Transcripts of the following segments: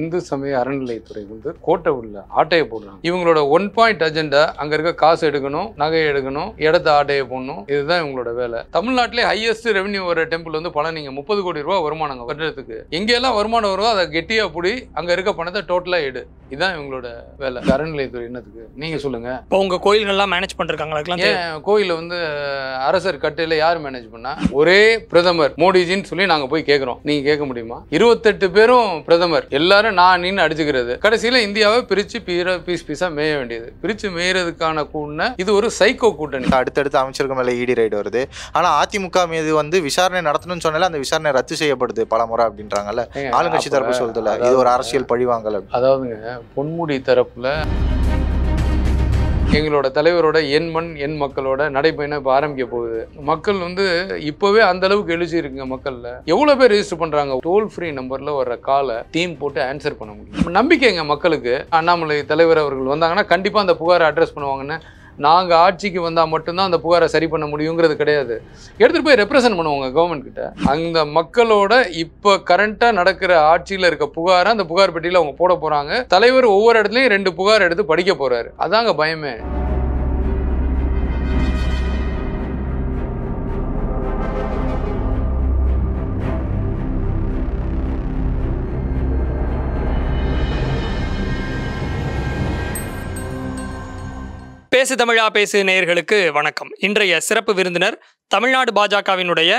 இந்து சமய அறநிலையத்துறை வந்து கோட்டை உள்ள ஆட்டையை போடுறாங்க இவங்களோட ஒன் பாயிண்ட் அஜெண்டா அங்க இருக்க காசு எடுக்கணும் நகை எடுக்கணும் இடத்த ஆட்டையை போடணும் இதுதான் இவங்களோட வேலை தமிழ்நாட்டிலே ஹையஸ்ட் ரெவன்யூ வர டெம்பிள் வந்து நீங்க முப்பது கோடி ரூபாய் வருமானங்க வருடத்துக்கு எங்கெல்லாம் வருமானம் வருதோ அதை கெட்டியா புடி அங்க இருக்க பணத்தை டோட்டலா எடு இதுதான் இவங்களோட வேலை அறநிலையத்துறை என்னத்துக்கு நீங்க சொல்லுங்க இப்போ உங்க கோயில்கள்லாம் மேனேஜ் பண்றாங்களா கோயில வந்து அரசர் கட்டையில யார் மேனேஜ் பண்ணா ஒரே பிரதமர் மோடிஜின்னு சொல்லி நாங்க போய் கேட்கறோம் நீங்க கேட்க முடியுமா இருபத்தெட்டு பேரும் பிரதமர் எல்லா எல்லாரும் நான் நின்று அடிச்சுக்கிறது கடைசியில் இந்தியாவை பிரிச்சு பீஸ் பீஸா மேய வேண்டியது பிரிச்சு மேயறதுக்கான கூட்டணி இது ஒரு சைக்கோ கூட்டணி அடுத்தடுத்து அமைச்சருக்கு மேலே ஈடி e ரைடு வருது ஆனால் அதிமுக மீது வந்து விசாரணை நடத்தணும்னு சொன்னால அந்த விசாரணை ரத்து செய்யப்படுது பல முறை அப்படின்றாங்கல்ல ஆளுங்கட்சி தரப்பு சொல்றதுல இது ஒரு அரசியல் பழிவாங்கல் அதாவதுங்க பொன்முடி தரப்புல எங்களோட தலைவரோட என் மண் என் மக்களோட நடைபயணம் இப்போ ஆரம்பிக்க போகுது மக்கள் வந்து இப்போவே அந்த அளவுக்கு எழுச்சி இருக்குங்க மக்களில் எவ்வளோ பேர் ரெஜிஸ்டர் பண்ணுறாங்க டோல் ஃப்ரீ நம்பரில் வர்ற காலை தீம் போட்டு ஆன்சர் பண்ண முடியும் நம்பிக்கைங்க மக்களுக்கு அண்ணாமலை தலைவர் அவர்கள் வந்தாங்கன்னா கண்டிப்பாக அந்த புகாரை அட்ரஸ் பண்ணுவாங்கன்னு நாங்கள் ஆட்சிக்கு வந்தால் மட்டும்தான் அந்த புகாரை சரி பண்ண முடியுங்கிறது கிடையாது எடுத்துகிட்டு போய் ரெப்ரசன்ட் பண்ணுவோங்க கவர்மெண்ட் கிட்ட அந்த மக்களோட இப்போ கரண்ட்டாக நடக்கிற ஆட்சியில் இருக்க புகாரை அந்த புகார் பெட்டியில் அவங்க போட போகிறாங்க தலைவர் ஒவ்வொரு இடத்துலையும் ரெண்டு புகார் எடுத்து படிக்க போகிறாரு அதாங்க பயமே பேசு தமிழா பேசு நேயர்களுக்கு வணக்கம் இன்றைய சிறப்பு விருந்தினர் தமிழ்நாடு பாஜகவினுடைய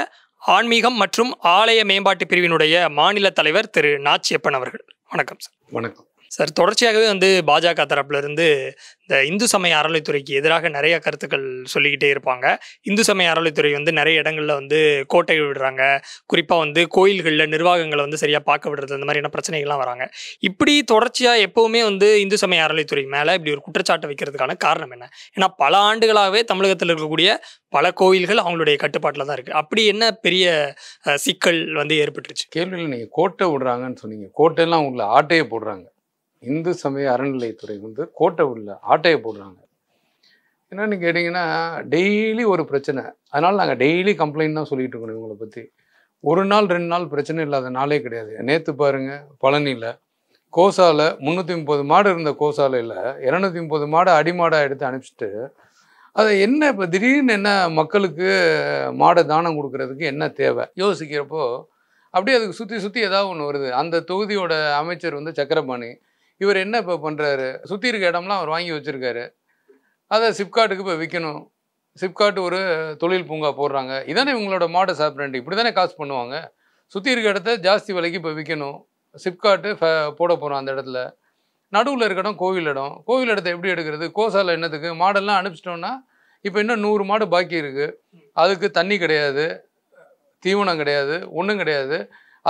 ஆன்மீகம் மற்றும் ஆலய மேம்பாட்டு பிரிவினுடைய மாநில தலைவர் திரு நாச்சியப்பன் அவர்கள் வணக்கம் சார் வணக்கம் சார் தொடர்ச்சியாகவே வந்து பாஜக தரப்புலேருந்து இந்த இந்து சமய அறநிலைத்துறைக்கு எதிராக நிறைய கருத்துக்கள் சொல்லிக்கிட்டே இருப்பாங்க இந்து சமய அறநிலைத்துறை வந்து நிறைய இடங்களில் வந்து கோட்டை விடுறாங்க குறிப்பாக வந்து கோயில்களில் நிர்வாகங்களை வந்து சரியாக பார்க்க விடுறது அந்த மாதிரியான பிரச்சனைகள்லாம் வராங்க இப்படி தொடர்ச்சியாக எப்போவுமே வந்து இந்து சமய அறநிலைத்துறை மேலே இப்படி ஒரு குற்றச்சாட்டு வைக்கிறதுக்கான காரணம் என்ன ஏன்னா பல ஆண்டுகளாகவே தமிழகத்தில் இருக்கக்கூடிய பல கோயில்கள் அவங்களுடைய கட்டுப்பாட்டில் தான் இருக்குது அப்படி என்ன பெரிய சிக்கல் வந்து ஏற்பட்டுருச்சு கேள்வியில் நீங்கள் கோட்டை விடுறாங்கன்னு சொன்னீங்க கோட்டையெல்லாம் உங்களை ஆட்டையை போடுறாங்க இந்து சமய அறநிலையத்துறை வந்து கோட்டை உள்ள ஆட்டையை போடுறாங்க என்னன்னு கேட்டிங்கன்னா டெய்லி ஒரு பிரச்சனை அதனால் நாங்கள் டெய்லி கம்ப்ளைண்ட் தான் சொல்லிகிட்டு இருக்கணும் இவங்களை பற்றி ஒரு நாள் ரெண்டு நாள் பிரச்சனை இல்லாத நாளே கிடையாது நேற்று பாருங்கள் பழனியில் கோசாவில் முந்நூற்றி முப்பது மாடு இருந்த கோசாலையில் இரநூத்தி முப்பது மாடை அடிமாடாக எடுத்து அனுப்பிச்சிட்டு அதை என்ன இப்போ திடீர்னு என்ன மக்களுக்கு மாடை தானம் கொடுக்கறதுக்கு என்ன தேவை யோசிக்கிறப்போ அப்படியே அதுக்கு சுற்றி சுற்றி ஏதாவது ஒன்று வருது அந்த தொகுதியோட அமைச்சர் வந்து சக்கரபாணி இவர் என்ன இப்போ பண்ணுறாரு சுற்றி இருக்க இடம்லாம் அவர் வாங்கி வச்சுருக்காரு அதை சிப்காட்டுக்கு இப்போ விற்கணும் சிப்காட் ஒரு தொழில் பூங்கா போடுறாங்க இதானே இவங்களோட மாடல் சாப்பிட்றேன் இப்படி தானே காசு பண்ணுவாங்க சுற்றி இருக்க இடத்த ஜாஸ்தி விலைக்கு இப்போ விற்கணும் சிப்காட்டு போட போகிறோம் அந்த இடத்துல நடுவில் இருக்க இடம் கோவில் இடம் கோவில் இடத்த எப்படி எடுக்கிறது கோசால என்னத்துக்கு மாடெல்லாம் அனுப்பிச்சிட்டோன்னா இப்போ இன்னும் நூறு மாடு பாக்கி இருக்குது அதுக்கு தண்ணி கிடையாது தீவனம் கிடையாது ஒன்றும் கிடையாது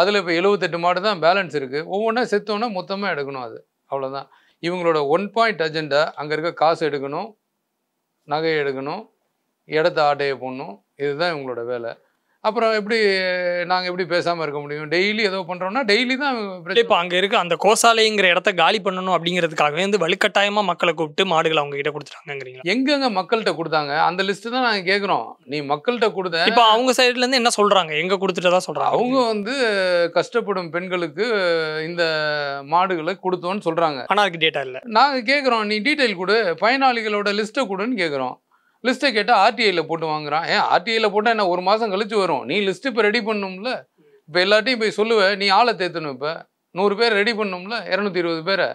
அதில் இப்போ எழுபத்தெட்டு மாடு தான் பேலன்ஸ் இருக்குது ஒவ்வொன்றா செத்தோன்னா மொத்தமாக எடுக்கணும் அது அவ்வளோதான் இவங்களோட ஒன் பாயிண்ட் அஜெண்டா அங்கே இருக்க காசு எடுக்கணும் நகை எடுக்கணும் இடத்த ஆட்டையை போடணும் இதுதான் இவங்களோட வேலை அப்புறம் எப்படி நாங்கள் எப்படி பேசாமல் இருக்க முடியும் டெய்லி ஏதோ பண்ணுறோம்னா டெய்லி தான் இப்போ அங்கே இருக்க அந்த கோசாலைங்கிற இடத்த காலி பண்ணணும் அப்படிங்கிறதுக்காகவே வந்து வலுக்கட்டாயமாக மக்களை கூப்பிட்டு மாடுகளை அவங்க கிட்ட கொடுத்துட்டாங்கிறீங்க எங்கெங்க மக்கள்கிட்ட கொடுத்தாங்க அந்த லிஸ்ட்டு தான் நாங்கள் கேட்குறோம் நீ மக்கள்கிட்ட கொடுத்த இப்போ அவங்க சைட்லேருந்து என்ன சொல்கிறாங்க எங்கே தான் சொல்கிறாங்க அவங்க வந்து கஷ்டப்படும் பெண்களுக்கு இந்த மாடுகளை கொடுத்தோன்னு சொல்கிறாங்க ஆனால் அதுக்கு டேட்டா இல்லை நாங்கள் கேட்குறோம் நீ டீட்டெயில் கொடு பயனாளிகளோட லிஸ்ட்டை கொடுன்னு கேட்குறோம் லிஸ்ட்டை கேட்டால் ஆர்டிஐயில் போட்டு வாங்குறான் ஏன் ஆர்டிஐயில் போட்டால் என்ன ஒரு மாதம் கழிச்சு வரும் நீ லிஸ்ட்டு இப்போ ரெடி பண்ணும்ல இப்போ எல்லாத்தையும் போய் சொல்லுவேன் நீ ஆளை தேத்தணும் இப்போ நூறு பேர் ரெடி பண்ணும்ல இரநூத்தி இருபது பேரை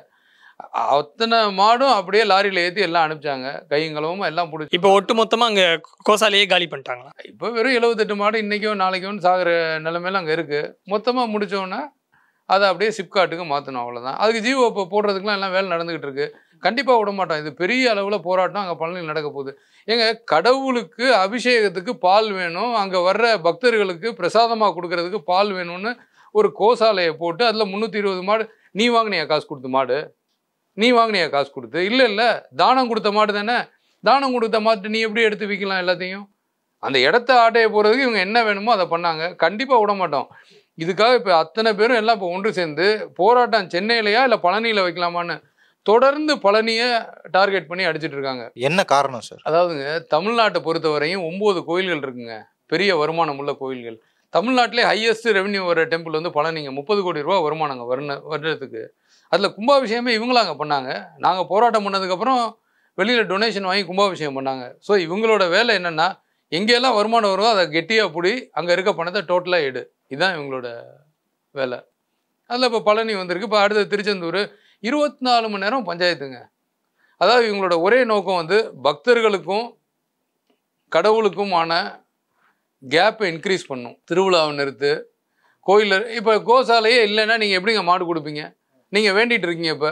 அத்தனை மாடும் அப்படியே லாரியில் ஏற்றி எல்லாம் அனுப்பிச்சாங்க கையங்களவும் எல்லாம் பிடிச்சி இப்போ ஒட்டு மொத்தமாக அங்கே கோசாலையே காலி பண்ணிட்டாங்களா இப்போ வெறும் எழுபத்தெட்டு மாடு இன்றைக்கோ நாளைக்கும் சாகிற நிலைமையில அங்கே இருக்குது மொத்தமாக முடித்தோன்னே அதை அப்படியே சிப்காட்டுக்கு மாற்றணும் அவ்வளோதான் அதுக்கு ஜிஓ இப்போ போடுறதுக்குலாம் எல்லாம் வேலை நடந்துக்கிட்டு இருக்குது கண்டிப்பாக விட மாட்டோம் இது பெரிய அளவில் போராட்டம் அங்கே பழனியில் நடக்க போகுது ஏங்க கடவுளுக்கு அபிஷேகத்துக்கு பால் வேணும் அங்கே வர்ற பக்தர்களுக்கு பிரசாதமாக கொடுக்கறதுக்கு பால் வேணும்னு ஒரு கோசாலையை போட்டு அதில் முந்நூற்றி இருபது மாடு நீ வாங்கினியா காசு கொடுத்து மாடு நீ வாங்கினியா காசு கொடுத்து இல்லை இல்லை தானம் கொடுத்த மாடு தானே தானம் கொடுத்த மாட்டு நீ எப்படி எடுத்து விற்கலாம் எல்லாத்தையும் அந்த இடத்த ஆட்டையை போகிறதுக்கு இவங்க என்ன வேணுமோ அதை பண்ணாங்க கண்டிப்பாக விட மாட்டோம் இதுக்காக இப்போ அத்தனை பேரும் எல்லாம் இப்போ ஒன்று சேர்ந்து போராட்டம் சென்னையிலையா இல்லை பழனியில் வைக்கலாமான்னு தொடர்ந்து பழனியை டார்கெட் பண்ணி அடிச்சிட்டு இருக்காங்க என்ன காரணம் சார் அதாவதுங்க தமிழ்நாட்டை பொறுத்தவரையும் ஒம்பது கோயில்கள் இருக்குங்க பெரிய வருமானம் உள்ள கோயில்கள் தமிழ்நாட்டிலே ஹையஸ்ட் ரெவன்யூ வர டெம்பிள் வந்து பழனிங்க முப்பது கோடி ரூபா வருமானங்க வருண வருடத்துக்கு அதில் கும்பாபிஷேகமே இவங்களாங்க பண்ணாங்க நாங்கள் போராட்டம் பண்ணதுக்கப்புறம் வெளியில் டொனேஷன் வாங்கி கும்பாபிஷேகம் பண்ணாங்க ஸோ இவங்களோட வேலை என்னென்னா எங்கெல்லாம் வருமானம் வருதோ அதை கெட்டியாக பிடி அங்கே இருக்க பணத்தை டோட்டலாக எடு இதுதான் இவங்களோட வேலை அதில் இப்போ பழனி வந்திருக்கு இப்போ அடுத்த திருச்செந்தூர் இருபத்தி நாலு மணி நேரம் பஞ்சாயத்துங்க அதாவது இவங்களோட ஒரே நோக்கம் வந்து பக்தர்களுக்கும் கடவுளுக்குமான கேப்பை இன்க்ரீஸ் பண்ணும் திருவிழாவை நிறுத்து கோயிலில் இப்போ கோசாலையே இல்லைன்னா நீங்கள் எப்படிங்க மாடு கொடுப்பீங்க நீங்கள் வேண்டிகிட்டு இருக்கீங்க இப்போ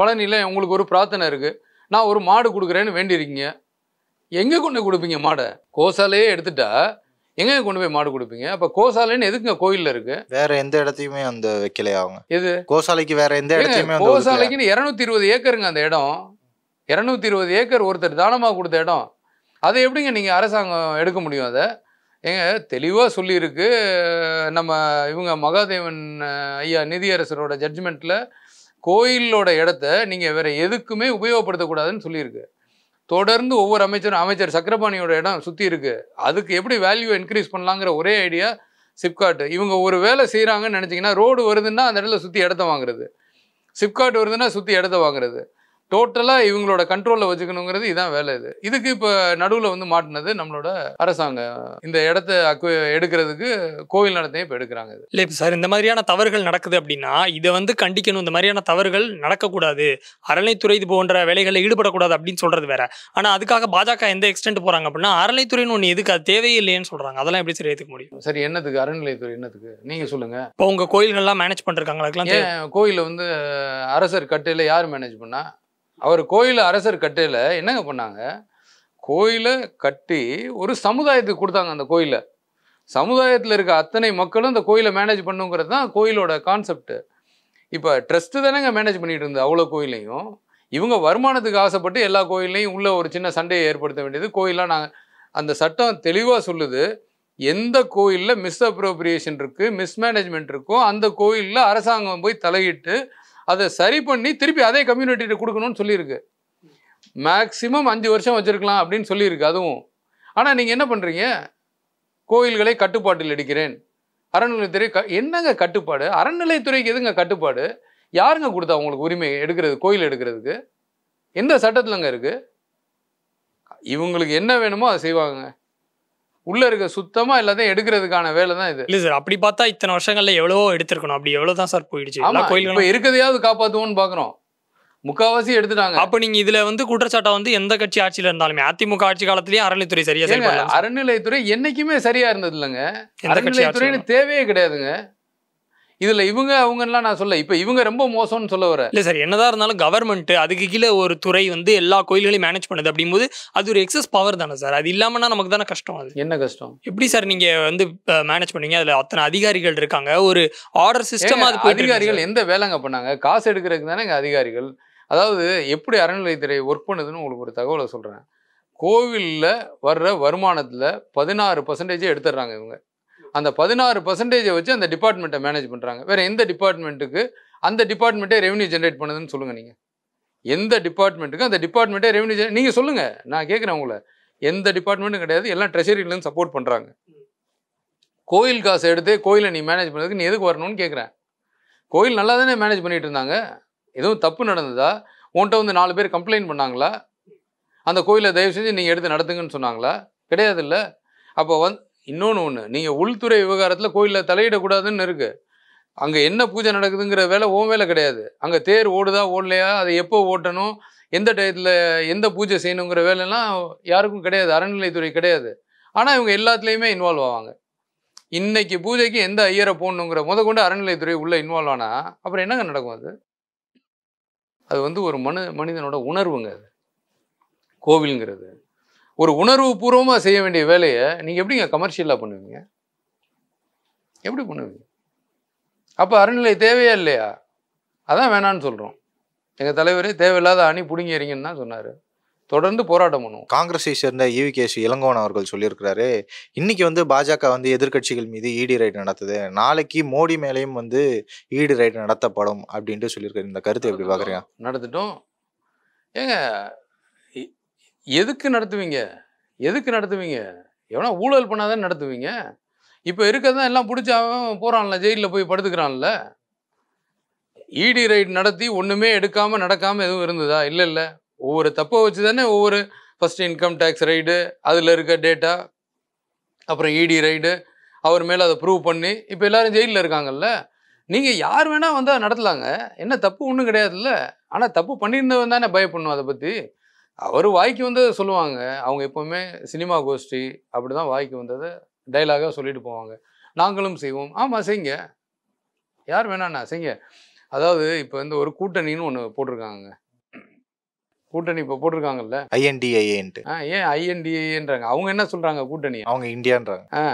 பழனியில் உங்களுக்கு ஒரு பிரார்த்தனை இருக்குது நான் ஒரு மாடு கொடுக்குறேன்னு வேண்டியிருக்கீங்க எங்கே கொண்டு கொடுப்பீங்க மாடை கோசாலையே எடுத்துட்டா எங்கே கொண்டு போய் மாடு கொடுப்பீங்க அப்போ கோசாலைன்னு எதுக்குங்க கோயிலில் இருக்கு வேற எந்த இடத்தையுமே அந்த வைக்கலையா அவங்க எது கோசாலைக்கு வேற எந்த இடத்தையுமே கோசாலைக்குன்னு இரநூத்தி இருபது ஏக்கருங்க அந்த இடம் இரநூத்தி இருபது ஏக்கர் ஒருத்தர் தானமாக கொடுத்த இடம் அதை எப்படிங்க நீங்கள் அரசாங்கம் எடுக்க முடியும் அதை ஏங்க தெளிவாக சொல்லியிருக்கு நம்ம இவங்க மகாதேவன் ஐயா நிதியரசரோட ஜட்ஜ்மெண்ட்டில் கோயிலோட இடத்த நீங்கள் வேற எதுக்குமே உபயோகப்படுத்தக்கூடாதுன்னு சொல்லியிருக்கு தொடர்ந்து ஒவ்வொரு அமைச்சரும் அமைச்சர் சக்கரபாணியோட இடம் சுற்றி இருக்குது அதுக்கு எப்படி வேல்யூ இன்க்ரீஸ் பண்ணலாங்கிற ஒரே ஐடியா சிப்காட் இவங்க ஒரு வேலை செய்கிறாங்கன்னு நினச்சிங்கன்னா ரோடு வருதுன்னா அந்த இடத்துல சுற்றி இடத்த வாங்குறது சிப்காட் வருதுன்னா சுற்றி இடத்த வாங்குறது டோட்டலாக இவங்களோட கண்ட்ரோலில் வச்சுக்கணுங்கிறது இதான் வேலை இது இதுக்கு இப்போ நடுவில் வந்து மாட்டினது நம்மளோட அரசாங்கம் இந்த இடத்த அக்கு எடுக்கிறதுக்கு கோவில் நடத்தையும் இப்போ எடுக்கிறாங்க இது இல்லை இப்போ சார் இந்த மாதிரியான தவறுகள் நடக்குது அப்படின்னா இதை வந்து கண்டிக்கணும் இந்த மாதிரியான தவறுகள் நடக்கக்கூடாது அறநிலைத்துறை இது போன்ற வேலைகளில் ஈடுபடக்கூடாது அப்படின்னு சொல்கிறது வேற ஆனால் அதுக்காக பாஜக எந்த எக்ஸ்டென்ட் போகிறாங்க அப்படின்னா அறநிலைத்துறைன்னு ஒன்று எதுக்கு அது தேவையே சொல்கிறாங்க அதெல்லாம் எப்படி சரி ஏற்றுக்க முடியும் சரி என்னத்துக்கு அறநிலைத்துறை என்னத்துக்கு நீங்கள் சொல்லுங்கள் இப்போ உங்கள் கோயில்கள்லாம் மேனேஜ் பண்ணுறாங்க அதுக்கெல்லாம் கோயிலில் வந்து அரசர் கட்டையில் யார் மேனேஜ் பண்ணால் அவர் கோயில் அரசர் கட்டையில் என்னங்க பண்ணாங்க கோயிலை கட்டி ஒரு சமுதாயத்துக்கு கொடுத்தாங்க அந்த கோயிலை சமுதாயத்தில் இருக்க அத்தனை மக்களும் அந்த கோயிலை மேனேஜ் பண்ணுங்கிறது தான் கோயிலோட கான்செப்ட் இப்போ ட்ரஸ்ட் தானேங்க மேனேஜ் பண்ணிகிட்டு இருந்தது அவ்வளோ கோயிலையும் இவங்க வருமானத்துக்கு ஆசைப்பட்டு எல்லா கோயிலையும் உள்ள ஒரு சின்ன சண்டையை ஏற்படுத்த வேண்டியது கோயிலாக நாங்கள் அந்த சட்டம் தெளிவாக சொல்லுது எந்த கோயிலில் மிஸ் அப்ரோப்ரியேஷன் இருக்குது மிஸ்மேனேஜ்மெண்ட் இருக்கோ அந்த கோயிலில் அரசாங்கம் போய் தலையிட்டு அதை சரி பண்ணி திருப்பி அதே கம்யூனிட்டிகிட்ட கொடுக்கணும்னு சொல்லியிருக்கு மேக்சிமம் அஞ்சு வருஷம் வச்சுருக்கலாம் அப்படின்னு சொல்லியிருக்கு அதுவும் ஆனால் நீங்கள் என்ன பண்ணுறீங்க கோயில்களை கட்டுப்பாட்டில் எடுக்கிறேன் அறநிலையத்துறை க என்னங்க கட்டுப்பாடு அறநிலையத்துறைக்கு எதுங்க கட்டுப்பாடு யாருங்க கொடுத்தா உங்களுக்கு உரிமை எடுக்கிறது கோயில் எடுக்கிறதுக்கு எந்த சட்டத்துலங்க இருக்குது இவங்களுக்கு என்ன வேணுமோ அதை செய்வாங்க உள்ள இருக்க சுத்தமா எல்லாத்தையும் எடுக்கிறதுக்கான வேலை தான் இது இல்ல சார் அப்படி பார்த்தா இத்தனை வருஷங்கள்ல எவ்வளவோ எடுத்துருக்கணும் அப்படி எவ்வளவுதான் சார் போயிடுச்சு ஆமா கோயில் இருக்கதையாவது காப்பாத்துவோம்னு பாக்குறோம் முக்காவாசி எடுத்துட்டாங்க அப்ப நீங்க இதுல வந்து குற்றச்சாட்டை வந்து எந்த கட்சி ஆட்சியில இருந்தாலுமே அதிமுக ஆட்சி காலத்திலயும் அறநிலைத்துறை சரியா அறநிலைத்துறை என்னைக்குமே சரியா இருந்தது இல்லைங்க அறநிலைத்துறைன்னு தேவையே கிடையாதுங்க இதில் இவங்க அவங்கலாம் நான் சொல்ல இப்போ இவங்க ரொம்ப மோசம்னு சொல்ல வர இல்லை சார் என்னதான் இருந்தாலும் கவர்மெண்ட் அதுக்கு கீழே ஒரு துறை வந்து எல்லா கோயில்களையும் மேனேஜ் பண்ணுது அப்படிங்கும்போது அது ஒரு எக்ஸஸ் பவர் தானே சார் அது இல்லாமல்னா நமக்கு தானே கஷ்டம் அது என்ன கஷ்டம் எப்படி சார் நீங்கள் வந்து மேனேஜ் பண்ணீங்க அதில் அத்தனை அதிகாரிகள் இருக்காங்க ஒரு ஆர்டர் சிஸ்டம் அது அதிகாரிகள் எந்த வேலைங்க பண்ணாங்க காசு எடுக்கிறதுக்கு தானே அதிகாரிகள் அதாவது எப்படி அறநிலையத்துறை ஒர்க் பண்ணுதுன்னு உங்களுக்கு ஒரு தகவலை சொல்கிறேன் கோவிலில் வர்ற வருமானத்தில் பதினாறு பர்சன்டேஜே எடுத்துடுறாங்க இவங்க அந்த பதினாறு பர்சன்டேஜை வச்சு அந்த டிபார்ட்மெண்ட்டை மேனேஜ் பண்ணுறாங்க வேறு எந்த டிபார்ட்மெண்ட்டுக்கு அந்த டிபார்ட்மெண்ட்டே ரெவன்யூ ஜென்ரேட் பண்ணுதுன்னு சொல்லுங்கள் நீங்கள் எந்த டிபார்ட்மெண்ட்டுக்கும் அந்த டிபார்ட்மெண்ட்டே ரெவன்யூ ஜென் நீங்கள் சொல்லுங்கள் நான் கேட்குறேன் உங்களை எந்த டிபார்ட்மெண்ட்டும் கிடையாது எல்லாம் ட்ரெஷரிலேருந்து சப்போர்ட் பண்ணுறாங்க கோயில் காசு எடுத்து கோயிலை நீ மேனேஜ் பண்ணுறதுக்கு நீ எதுக்கு வரணும்னு கேட்குறேன் கோயில் நல்லா தானே மேனேஜ் பண்ணிகிட்டு இருந்தாங்க எதுவும் தப்பு நடந்ததா உன்கிட்ட வந்து நாலு பேர் கம்ப்ளைண்ட் பண்ணாங்களா அந்த கோயிலை தயவு செஞ்சு நீங்கள் எடுத்து நடத்துங்கன்னு சொன்னாங்களா கிடையாது இல்லை அப்போ வந்து இன்னொன்று ஒன்று நீங்கள் உள்துறை விவகாரத்தில் கோயிலில் தலையிடக்கூடாதுன்னு இருக்குது அங்கே என்ன பூஜை நடக்குதுங்கிற வேலை ஓன் வேலை கிடையாது அங்கே தேர் ஓடுதா ஓடலையா அதை எப்போ ஓட்டணும் எந்த டயத்தில் எந்த பூஜை செய்யணுங்கிற வேலைலாம் யாருக்கும் கிடையாது அறநிலைத்துறை கிடையாது ஆனால் இவங்க எல்லாத்துலேயுமே இன்வால்வ் ஆவாங்க இன்னைக்கு பூஜைக்கு எந்த ஐயரை போடணுங்கிற முத கொண்டு அறநிலைத்துறை உள்ளே இன்வால்வ் ஆனால் அப்புறம் என்னங்க நடக்கும் அது அது வந்து ஒரு மனு மனிதனோட உணர்வுங்க அது கோவிலுங்கிறது ஒரு உணர்வு பூர்வமாக செய்ய வேண்டிய வேலையை நீங்கள் எப்படிங்க கமர்ஷியலாக பண்ணுவீங்க எப்படி பண்ணுவீங்க அப்போ அறநிலை தேவையா இல்லையா அதான் வேணான்னு சொல்கிறோம் எங்கள் தலைவரே தேவையில்லாத அணி பிடுங்கிறீங்கன்னு தான் சொன்னார் தொடர்ந்து போராட்டம் பண்ணுவோம் காங்கிரஸை சேர்ந்த இவி கேஸ் இளங்கோவன் அவர்கள் சொல்லியிருக்கிறாரு இன்னைக்கு வந்து பாஜக வந்து எதிர்கட்சிகள் மீது இடி ரைட் நடத்துது நாளைக்கு மோடி மேலேயும் வந்து ஈடி ரைட் நடத்தப்படும் அப்படின்ட்டு சொல்லியிருக்காரு இந்த கருத்தை எப்படி பார்க்குறீங்க நடத்திட்டோம் ஏங்க எதுக்கு நடத்துவீங்க எதுக்கு நடத்துவீங்க எவனா ஊழல் பண்ணாதான் நடத்துவீங்க இப்போ இருக்கிறதான் எல்லாம் பிடிச்சாவும் போகிறான்ல ஜெயிலில் போய் படுத்துக்கிறான்ல இடி e ரைட் நடத்தி ஒன்றுமே எடுக்காமல் நடக்காமல் எதுவும் இருந்ததா இல்லை இல்லை ஒவ்வொரு தப்பை வச்சு தானே ஒவ்வொரு ஃபஸ்ட் இன்கம் டேக்ஸ் ரைடு அதில் இருக்க டேட்டா அப்புறம் இடி e ரைடு அவர் மேலே அதை ப்ரூவ் பண்ணி இப்போ எல்லோரும் ஜெயிலில் இருக்காங்கல்ல நீங்கள் யார் வேணால் வந்தால் நடத்தலாங்க என்ன தப்பு ஒன்றும் கிடையாதுல்ல ஆனால் தப்பு பண்ணியிருந்தவன் தானே பயப்படணும் அதை பற்றி அவர் வாய்க்கு வந்ததை சொல்லுவாங்க அவங்க எப்போவுமே சினிமா கோஷ்டி அப்படி தான் வாய்க்கு வந்ததை டைலாகாக சொல்லிட்டு போவாங்க நாங்களும் செய்வோம் ஆமாம் செய்ங்க யார் வேணாண்ணா செய்ங்க அதாவது இப்போ வந்து ஒரு கூட்டணின்னு ஒன்று போட்டிருக்காங்க கூட்டணி இப்போ போட்டிருக்காங்கல்ல ஐஎன்டிஐஏன்ட்டு ஆ ஏன் ஐஎன்டிஐன்றாங்க அவங்க என்ன சொல்கிறாங்க கூட்டணி அவங்க இந்தியான்றாங்க ஆ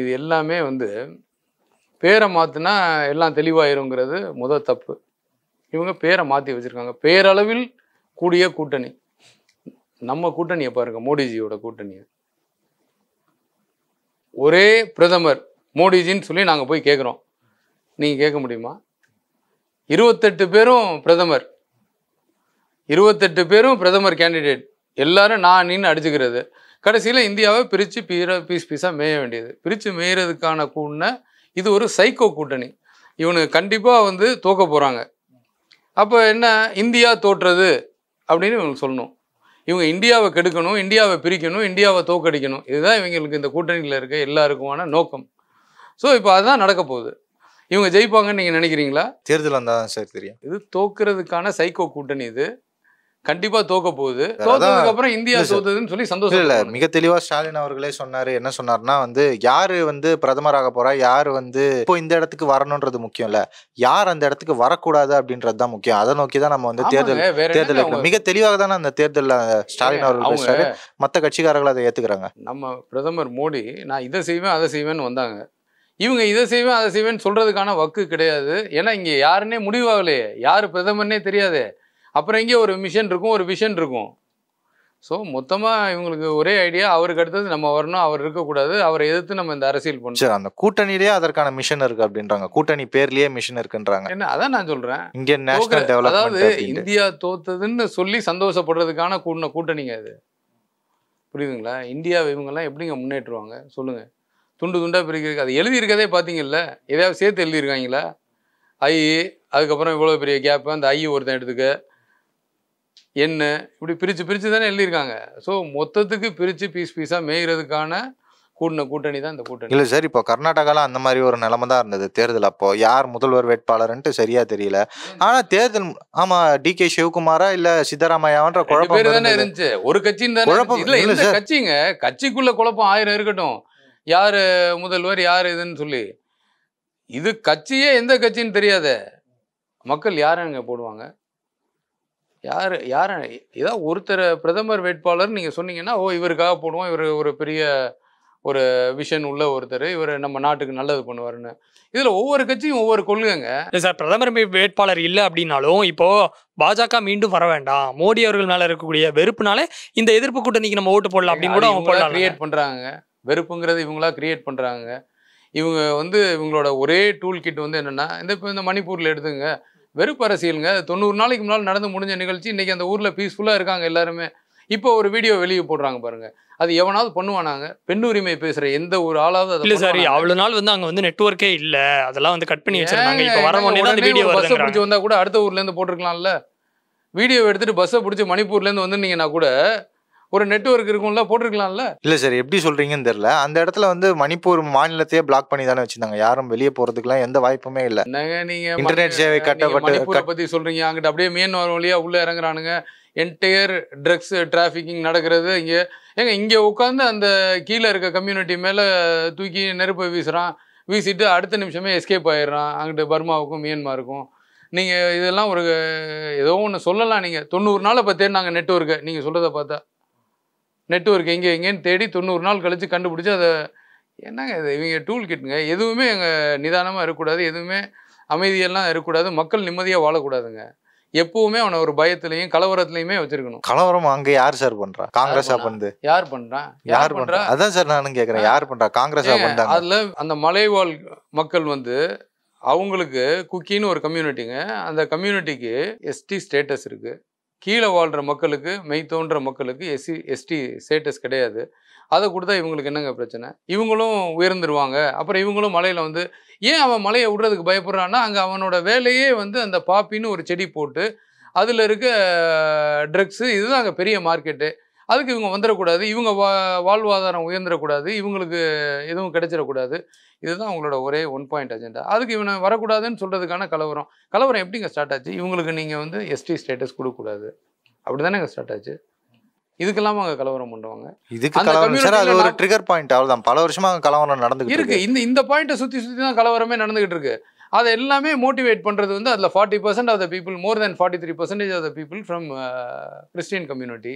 இது எல்லாமே வந்து பேரை மாற்றினா எல்லாம் தெளிவாயிருங்கிறது முத தப்பு இவங்க பேரை மாற்றி வச்சுருக்காங்க பேரளவில் கூடிய கூட்டணி நம்ம கூட்டணியை பாருங்க மோடிஜியோட கூட்டணியை ஒரே பிரதமர் மோடிஜின்னு சொல்லி நாங்கள் போய் கேட்குறோம் நீங்கள் கேட்க முடியுமா இருபத்தெட்டு பேரும் பிரதமர் இருபத்தெட்டு பேரும் பிரதமர் கேண்டிடேட் எல்லாரும் நான் நின்று அடிச்சுக்கிறது கடைசியில் இந்தியாவை பிரித்து பீர பீஸ் பீஸாக மேய வேண்டியது பிரித்து மேயறதுக்கான கூண்ண இது ஒரு சைக்கோ கூட்டணி இவனுக்கு கண்டிப்பாக வந்து தோக்க போகிறாங்க அப்போ என்ன இந்தியா தோற்றுறது அப்படின்னு இவனுக்கு சொல்லணும் இவங்க இந்தியாவை கெடுக்கணும் இந்தியாவை பிரிக்கணும் இந்தியாவை தோக்கடிக்கணும் இதுதான் இவங்களுக்கு இந்த கூட்டணியில் இருக்க எல்லாருக்குமான நோக்கம் ஸோ இப்போ அதுதான் நடக்க போகுது இவங்க ஜெயிப்பாங்கன்னு நீங்கள் நினைக்கிறீங்களா தேர்தல் அந்த சார் தெரியும் இது தோக்குறதுக்கான சைக்கோ கூட்டணி இது கண்டிப்பா தோக்க போகுது தோத்ததுக்கு அப்புறம் இந்தியா தோத்ததுன்னு சொல்லி சந்தோஷம் இல்ல மிக தெளிவா ஸ்டாலின் அவர்களே சொன்னாரு என்ன சொன்னாருன்னா வந்து யாரு வந்து பிரதமராக போறா யாரு வந்து இப்போ இந்த இடத்துக்கு வரணும்ன்றது முக்கியம் இல்ல யார் அந்த இடத்துக்கு வரக்கூடாது அப்படின்றது தான் முக்கியம் அதை நோக்கி தான் நம்ம வந்து தேர்தல் தேர்தல் மிக தெளிவாக தானே அந்த தேர்தலில் ஸ்டாலின் அவர்கள் மற்ற கட்சிக்காரர்கள் அதை ஏத்துக்கிறாங்க நம்ம பிரதமர் மோடி நான் இதை செய்வேன் அதை செய்வேன்னு வந்தாங்க இவங்க இதை செய்வேன் அதை செய்வேன்னு சொல்றதுக்கான வக்கு கிடையாது ஏன்னா இங்க யாருன்னே முடிவாகலையே யாரு பிரதமர்னே தெரியாது அப்புறம் இங்கே ஒரு மிஷன் இருக்கும் ஒரு விஷன் இருக்கும் ஸோ மொத்தமாக இவங்களுக்கு ஒரே ஐடியா அவருக்கு அடுத்தது நம்ம வரணும் அவர் இருக்கக்கூடாது அவரை எதிர்த்து நம்ம இந்த அரசியல் பண்ணணும் அந்த கூட்டணியிலேயே அதற்கான மிஷன் இருக்கு அப்படின்றாங்க கூட்டணி பேர்லயே மிஷன் இருக்குன்றாங்க என்ன அதான் நான் சொல்றேன் இங்கே நேஷனல் டெவலப் அதாவது இந்தியா தோத்ததுன்னு சொல்லி சந்தோஷப்படுறதுக்கான கூட்டின கூட்டணிங்க அது புரியுதுங்களா இந்தியாவை இவங்கெல்லாம் எப்படிங்க முன்னேற்றுவாங்க சொல்லுங்க துண்டு துண்டாக பிரிக்கிறதுக்கு அது எழுதியிருக்கதே பார்த்தீங்கல்ல எதையாவது சேர்த்து எழுதியிருக்காங்களா ஐ அதுக்கப்புறம் இவ்வளோ பெரிய கேப்பு அந்த ஐ ஒருத்தன் எடுத்துக்க என்ன இப்படி பிரித்து பிரித்து தானே எழுதியிருக்காங்க ஸோ மொத்தத்துக்கு பிரித்து பீஸ் பீஸாக மேய்கிறதுக்கான கூட்டின கூட்டணி தான் இந்த கூட்டணி இல்லை சார் இப்போ கர்நாடகாலாம் அந்த மாதிரி ஒரு நிலைமை தான் இருந்தது தேர்தல் அப்போ யார் முதல்வர் வேட்பாளர்ன்ட்டு சரியா தெரியல ஆனா தேர்தல் ஆமா டி கே சிவகுமாரா இல்லை சித்தராமையான்ற குழப்பம் பேர் தானே இருந்துச்சு ஒரு கட்சின்னு தான் குழப்பம் இல்லை கட்சிங்க கட்சிக்குள்ள குழப்பம் ஆயிரம் இருக்கட்டும் யார் முதல்வர் யார் இதுன்னு சொல்லி இது கட்சியே எந்த கட்சின்னு தெரியாத மக்கள் யாருங்க போடுவாங்க யார் யார் ஏதாவது ஒருத்தர் பிரதமர் வேட்பாளர் நீங்கள் சொன்னீங்கன்னா ஓ இவருக்காக போடுவோம் இவர் ஒரு பெரிய ஒரு விஷன் உள்ள ஒருத்தர் இவர் நம்ம நாட்டுக்கு நல்லது பண்ணுவாருன்னு இதில் ஒவ்வொரு கட்சியும் ஒவ்வொரு கொள்கைங்க சார் பிரதமர் வேட்பாளர் இல்லை அப்படின்னாலும் இப்போ பாஜக மீண்டும் வர வேண்டாம் மோடி அவர்கள் மேலே இருக்கக்கூடிய வெறுப்புனாலே இந்த எதிர்ப்பு கூட்டணிக்கு நம்ம ஓட்டு போடலாம் அப்படின்னு கூட அவங்க கிரியேட் பண்ணுறாங்க வெறுப்புங்கிறது இவங்களா கிரியேட் பண்ணுறாங்க இவங்க வந்து இவங்களோட ஒரே டூல் கிட் வந்து என்னென்னா இந்த இப்போ இந்த மணிப்பூரில் எடுத்துங்க வெறுப்பு அரசியலுங்க தொண்ணூறு நாளைக்கு முன்னால் நடந்து முடிஞ்ச நிகழ்ச்சி இன்றைக்கி அந்த ஊரில் பீஸ்ஃபுல்லாக இருக்காங்க எல்லாருமே இப்போ ஒரு வீடியோ வெளியே போடுறாங்க பாருங்கள் அது எவனாவது பண்ணுவானாங்க பெண்ணுரிமை பேசுகிற எந்த ஒரு ஆளாவது இல்லை சார் அவ்வளோ நாள் வந்து அங்கே வந்து நெட்ஒர்க்கே இல்லை அதெல்லாம் வந்து கட் பண்ணி வச்சிருக்காங்க இப்போ வர முடியாது வீடியோ பஸ்ஸை பிடிச்சி வந்தால் கூட அடுத்த ஊர்லேருந்து போட்டிருக்கலாம்ல வீடியோ எடுத்துகிட்டு பஸ்ஸை பிடிச்சி மணிப்பூர்லேருந்து வந்துருந்தீங்கன்னா கூட ஒரு நெட்ஒர்க் இருக்கும்ல போட்டிருக்கலாம்ல இல்ல சார் எப்படி சொல்றீங்கன்னு தெரியல அந்த இடத்துல வந்து மணிப்பூர் மாநிலத்தையே பிளாக் பண்ணி தானே வச்சிருந்தாங்க யாரும் வெளியே போறதுக்குலாம் எந்த வாய்ப்புமே இல்ல நீங்க இன்டர்நெட் சேவை கட்டப்பட்டு பத்தி சொல்றீங்க அங்கிட்ட அப்படியே மீன் வரும் வழியா உள்ள இறங்குறானுங்க என்டையர் ட்ரக்ஸ் டிராஃபிக்கிங் நடக்கிறது இங்கே ஏங்க இங்கே உட்காந்து அந்த கீழே இருக்க கம்யூனிட்டி மேலே தூக்கி நெருப்பு வீசுகிறான் வீசிட்டு அடுத்த நிமிஷமே எஸ்கேப் ஆயிடுறான் அங்கிட்டு பர்மாவுக்கும் மியான்மாருக்கும் நீங்கள் இதெல்லாம் ஒரு ஏதோ ஒன்று சொல்லலாம் நீங்கள் தொண்ணூறு நாளில் இப்போ நாங்கள் நெட்ஒர்க்கு நீங்கள் சொல்கிறத பார்த்தா நெட்ஒர்க் எங்கே எங்கேன்னு தேடி தொண்ணூறு நாள் கழித்து கண்டுபிடிச்சி அதை என்னங்க இது இவங்க டூல் கிட்டுங்க எதுவுமே எங்கள் நிதானமாக இருக்கக்கூடாது எதுவுமே அமைதியெல்லாம் இருக்கக்கூடாது மக்கள் நிம்மதியாக வாழக்கூடாதுங்க எப்பவுமே அவனை ஒரு பயத்திலையும் கலவரத்திலையுமே வச்சிருக்கணும் கலவரம் அங்க யார் சார் பண்றா காங்கிரஸா பண்ணுது யார் பண்றான் யார் பண்றா அதான் சார் நானும் கேக்குறேன் யார் பண்றா காங்கிரஸா பண்றா அதுல அந்த மலைவாழ் மக்கள் வந்து அவங்களுக்கு குக்கின்னு ஒரு கம்யூனிட்டிங்க அந்த கம்யூனிட்டிக்கு எஸ்டி ஸ்டேட்டஸ் இருக்கு கீழே வாழ்கிற மக்களுக்கு தோன்ற மக்களுக்கு எஸ்சி எஸ்டி ஸ்டேட்டஸ் கிடையாது அதை கொடுத்தா இவங்களுக்கு என்னங்க பிரச்சனை இவங்களும் உயர்ந்துருவாங்க அப்புறம் இவங்களும் மலையில் வந்து ஏன் அவன் மலையை விடுறதுக்கு பயப்படுறான்னா அங்கே அவனோட வேலையே வந்து அந்த பாப்பின்னு ஒரு செடி போட்டு அதில் இருக்க ட்ரக்ஸு இதுதான் அங்கே பெரிய மார்க்கெட்டு அதுக்கு இவங்க வந்துடக்கூடாது இவங்க வா வாழ்வாதாரம் உயர்ந்துடக்கூடாது இவங்களுக்கு எதுவும் கிடைச்சிடக்கூடாது இதுதான் அவங்களோட ஒரே ஒன் பாயிண்ட் அஜெண்டா அதுக்கு இவனை வரக்கூடாதுன்னு சொல்கிறதுக்கான கலவரம் கலவரம் எப்படிங்க ஸ்டார்ட் ஆச்சு இவங்களுக்கு நீங்கள் வந்து எஸ்டி ஸ்டேட்டஸ் கொடுக்கக்கூடாது அப்படி தானேங்க ஸ்டார்ட் ஆச்சு இதுக்கெல்லாம் அவங்க கலவரம் பண்ணுவாங்க இதுக்கு கலவரம் அது ஒரு ட்ரிகர் பாயிண்ட் அவ்வளோதான் பல வருஷமா கலவரம் நடந்துகிட்டு இருக்கு இந்த இந்த பாயிண்ட்டை சுற்றி சுற்றி தான் கலவரமே நடந்துகிட்டு இருக்கு அதை எல்லாமே மோட்டிவேட் பண்ணுறது வந்து அதில் forty percent of the people more than forty three percentage of the people from Christian community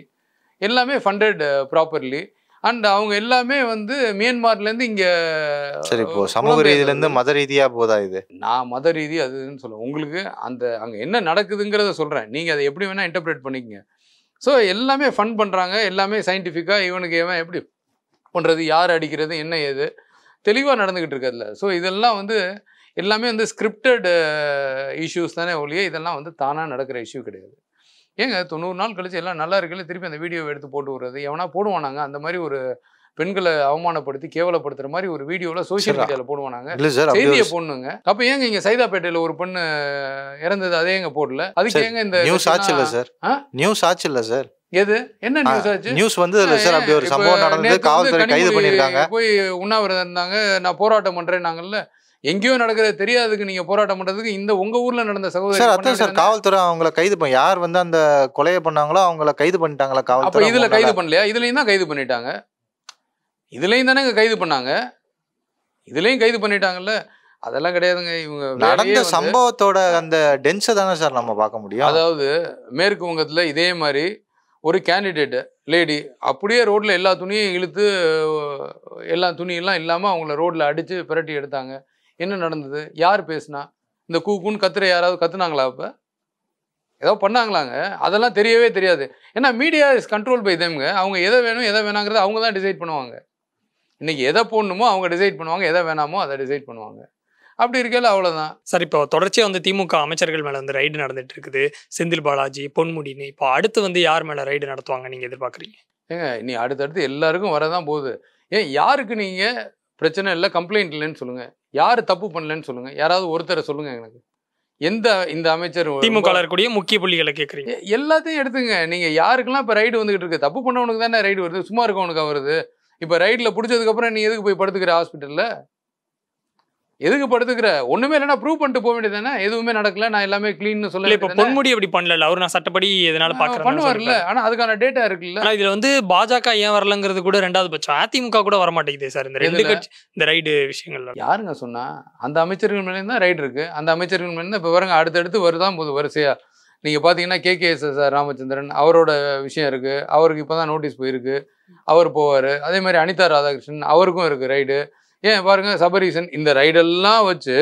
எல்லாமே ஃபண்டட் ப்ராப்பர்லி அண்ட் அவங்க எல்லாமே வந்து மியான்மார்லேருந்து இங்கே uh, சரி இப்போ சமூக ரீதியிலேருந்து மத ரீதியாக போதா இது நான் மத ரீதி அதுன்னு சொல்லுவேன் உங்களுக்கு அந்த அங்கே என்ன நடக்குதுங்கிறத சொல்கிறேன் நீங்கள் அதை எப்படி வேணால் இன்டர்பிரேட் பண்ணிக்கங்க ஸோ எல்லாமே ஃபன் பண்ணுறாங்க எல்லாமே சயின்டிஃபிக்காக இவனுக்கு இவன் எப்படி பண்ணுறது யார் அடிக்கிறது என்ன ஏது தெளிவாக நடந்துக்கிட்டு இருக்கிறதுல ஸோ இதெல்லாம் வந்து எல்லாமே வந்து ஸ்கிரிப்டட் இஷ்யூஸ் uh, தானே ஒழிய இதெல்லாம் வந்து தானாக நடக்கிற இஷ்யூ கிடையாது ஏங்க தொண்ணூறு நாள் கழிச்சு எல்லாம் நல்லா இருக்குல்ல திருப்பி அந்த வீடியோவை எடுத்து போட்டு விடுறது எவனா போடுவானாங்க அந்த மாதிரி ஒரு பெண்களை அவமானப்படுத்தி கேவலப்படுத்துற மாதிரி ஒரு வீடியோல சோசியல் மீடியால போடுவானாங்க செய்தியை போடணுங்க அப்ப ஏங்க இங்க சைதாப்பேட்டையில ஒரு பொண்ணு இறந்தது அதே எங்க போடல அதுக்கு ஏங்க இந்த நியூஸ் ஆச்சு இல்ல சார் நியூஸ் ஆச்சு இல்ல சார் எது என்ன நியூஸ் ஆச்சு நியூஸ் வந்து சார் அப்படி ஒரு சம்பவம் நடந்து காவல்துறை கைது பண்ணிருக்காங்க போய் உண்ணாவிரதம் இருந்தாங்க நான் போராட்டம் பண்றேன் நாங்கள்ல எங்கேயோ நடக்கிறது தெரியாதுக்கு நீங்க போராட்டம் பண்றதுக்கு இந்த உங்க ஊர்ல நடந்த சகோதரி சார் அதான் சார் காவல்துறை அவங்கள கைது பண்ண யார் வந்து அந்த கொலையை பண்ணாங்களோ அவங்கள கைது பண்ணிட்டாங்களா காவல்துறை இதுல கைது பண்ணலையா இதுலயும் தான் கைது பண்ணிட்டாங்க இதுலயும் தானே கைது பண்ணாங்க இதுலயும் கைது பண்ணிட்டாங்கல்ல அதெல்லாம் கிடையாதுங்க இவங்க நடந்த சம்பவத்தோட அந்த டென்ஸை தானே சார் நம்ம பார்க்க முடியும் அதாவது மேற்கு வங்கத்தில் இதே மாதிரி ஒரு கேண்டிடேட்டு லேடி அப்படியே ரோட்டில் எல்லா துணியும் இழுத்து எல்லா துணியெல்லாம் இல்லாமல் அவங்கள ரோட்டில் அடித்து பிரட்டி எடுத்தாங்க என்ன நடந்தது யார் பேசுனா இந்த கூக்குன்னு கத்துற யாராவது கத்துனாங்களா அப்போ ஏதோ பண்ணாங்களாங்க அதெல்லாம் தெரியவே தெரியாது ஏன்னா மீடியா இஸ் கண்ட்ரோல் பை தேம்ங்க அவங்க எதை வேணும் எதை வேணாங்கிறத அவங்க தான் டிசைட் பண்ணுவாங்க இன்றைக்கி எதை போடணுமோ அவங்க டிசைட் பண்ணுவாங்க எதை வேணாமோ அதை டிசைட் பண்ணுவாங்க அப்படி இருக்கல அவ்வளோதான் சார் இப்போ தொடர்ச்சியாக வந்து திமுக அமைச்சர்கள் மேலே வந்து ரைடு நடந்துட்டு இருக்குது செந்தில் பாலாஜி பொன்முடினு இப்போ அடுத்து வந்து யார் மேலே ரைடு நடத்துவாங்க நீங்கள் எதிர்பார்க்குறீங்க ஏங்க நீ அடுத்தடுத்து எல்லாருக்கும் வரதான் போகுது ஏன் யாருக்கு நீங்கள் பிரச்சனை இல்லை கம்ப்ளைண்ட் இல்லைன்னு சொல்லுங்கள் யார் தப்பு பண்ணலன்னு சொல்லுங்க யாராவது ஒருத்தரை சொல்லுங்க எனக்கு எந்த இந்த அமைச்சர் திமுக இருக்கக்கூடிய முக்கிய புள்ளிகளை கேட்குறீங்க எல்லாத்தையும் எடுத்துங்க நீங்கள் யாருக்கெல்லாம் இப்போ ரைடு வந்துகிட்டு இருக்கு தப்பு பண்ணவனுக்கு தானே ரைடு வருது சும்மா இருக்கவனுக்கு வருது இப்போ ரைடில் பிடிச்சதுக்கப்புறம் நீ எதுக்கு போய் படுத்துக்கிற ஹாஸ்பிட்டலில் எதுக்கு படுத்துக்கிற ஒண்ணுமே இல்லைனா ப்ரூவ் பண்ணிட்டு போக வேண்டியது தானே எதுவுமே நடக்கல நான் எல்லாமே கிளீன் சொல்ல இப்போ பொன்முடி அப்படி பண்ணல அவர் நான் சட்டப்படி எதனால பாக்குறேன் பண்ணுவார்ல ஆனா அதுக்கான டேட்டா இருக்குல்ல ஆனா இதுல வந்து பாஜக ஏன் வரலங்கிறது கூட ரெண்டாவது பட்சம் அதிமுக கூட வர மாட்டேங்குது சார் இந்த ரெண்டு கட்சி இந்த ரைடு விஷயங்கள்ல யாருங்க சொன்னா அந்த அமைச்சர்கள் மேலே தான் ரைடு இருக்கு அந்த அமைச்சர்கள் மேலே இப்ப இப்போ வரங்க அடுத்தடுத்து வருதான் போது வரிசையா நீங்க பாத்தீங்கன்னா K K S sir Ramachandran அவரோட விஷயம் இருக்கு அவருக்கு இப்பதான் நோட்டீஸ் போயிருக்கு அவர் போவாரு அதே மாதிரி அனிதா ராதாகிருஷ்ணன் அவருக்கும் இருக்கு ரைடு ஏன் பாருங்கள் சபரீசன் இந்த ரைடெல்லாம் வச்சு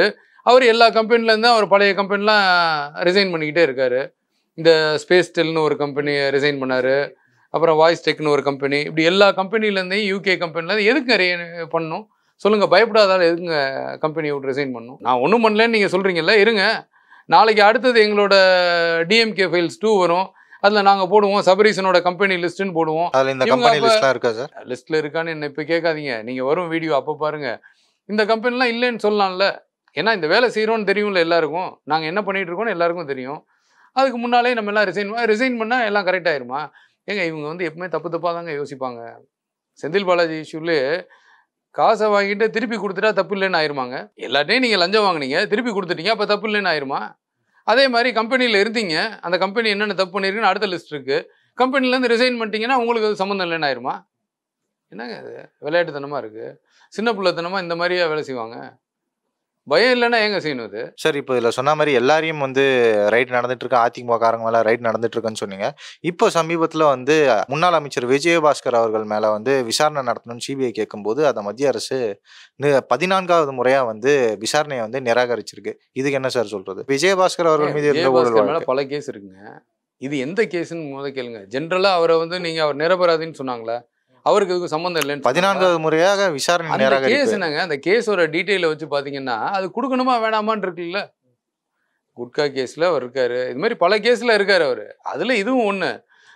அவர் எல்லா கம்பெனிலேருந்தும் அவர் பழைய கம்பெனிலாம் ரிசைன் பண்ணிக்கிட்டே இருக்கார் இந்த ஸ்பேஸ் டெல்னு ஒரு கம்பெனியை ரிசைன் பண்ணார் அப்புறம் வாய்ஸ் டெக்னு ஒரு கம்பெனி இப்படி எல்லா கம்பெனிலேருந்தையும் யூகே கம்பெனிலேருந்து எதுக்கு ரே பண்ணும் சொல்லுங்கள் பயப்படாதால் எதுங்க கம்பெனியை விட்டு ரிசைன் பண்ணும் நான் ஒன்றும் பண்ணலன்னு நீங்கள் சொல்கிறீங்கல்ல இருங்க நாளைக்கு அடுத்தது எங்களோட டிஎம்கே ஃபைல்ஸ் டூ வரும் அதில் நாங்கள் போடுவோம் சபரீசனோட கம்பெனி லிஸ்ட்டுன்னு போடுவோம் அதில் இந்த கம்பெனி லிஸ்ட்லாம் இருக்கா சார் லிஸ்ட்டில் இருக்கான்னு என்ன இப்போ கேட்காதீங்க நீங்கள் வரும் வீடியோ அப்போ பாருங்கள் இந்த கம்பெனிலாம் இல்லைன்னு சொல்லலாம்ல ஏன்னா இந்த வேலை செய்கிறோன்னு தெரியும்ல எல்லாருக்கும் நாங்கள் என்ன பண்ணிகிட்டு இருக்கோம்னு எல்லாருக்கும் தெரியும் அதுக்கு முன்னாலே நம்ம எல்லாம் ரிசைன் ரிசைன் பண்ணால் எல்லாம் கரெக்ட் ஆயிருமா ஏங்க இவங்க வந்து எப்பவுமே தப்பு தப்பாக தாங்க யோசிப்பாங்க செந்தில் பாலாஜி இஷ்யூலே காசை வாங்கிட்டு திருப்பி கொடுத்துட்டா தப்பு இல்லைன்னு ஆயிருமாங்க எல்லாத்தையும் நீங்கள் லஞ்சம் வாங்கினீங்க திருப்பி கொடுத்துட்டீங்க அப்போ தப்பு இல்லைன்னு ஆயிருமா அதே மாதிரி கம்பெனியில் இருந்தீங்க அந்த கம்பெனி என்னென்ன தப்பு பண்ணியிருக்குன்னு அடுத்த லிஸ்ட் இருக்குது கம்பெனிலேருந்து ரிசைன் பண்ணிட்டீங்கன்னா உங்களுக்கு அது சம்மந்தம் இல்லைன்னு ஆயிருமா என்னங்க அது விளையாட்டுத்தனமாக இருக்குது சின்ன பிள்ளைத்தனமாக இந்த மாதிரியே வேலை செய்வாங்க பயம் இல்லைன்னா எங்க செய்யணும் இது சார் இப்போ இதில் சொன்ன மாதிரி எல்லாரையும் வந்து ரைட் நடந்துட்டு இருக்கு அதிமுகக்காரங்க மேலே ரைட் நடந்துட்டு இருக்குன்னு சொன்னீங்க இப்போ சமீபத்தில் வந்து முன்னாள் அமைச்சர் விஜயபாஸ்கர் அவர்கள் மேலே வந்து விசாரணை நடத்தணும்னு சிபிஐ கேட்கும்போது அதை மத்திய அரசு பதினான்காவது முறையாக வந்து விசாரணையை வந்து நிராகரிச்சிருக்கு இதுக்கு என்ன சார் சொல்றது விஜயபாஸ்கர் அவர்கள் மீது பல கேஸ் இருக்குங்க இது எந்த கேஸ்ன்னு முத கேளுங்க ஜென்ரலாக அவரை வந்து நீங்கள் அவர் நிரபராதின்னு சொன்னாங்களே அவருக்கு இதுக்கு சம்பந்தம் இல்லைன்னு பதினான்காவது முறையாக விசாரணை அந்த கேஸ் என்னங்க அந்த கேஸோட டீட்டெயில வச்சு பார்த்தீங்கன்னா அது கொடுக்கணுமா வேணாமான்னு இருக்குல்ல குட்கா கேஸில் அவர் இருக்காரு இது மாதிரி பல கேஸில் இருக்கார் அவர் அதில் இதுவும் ஒன்று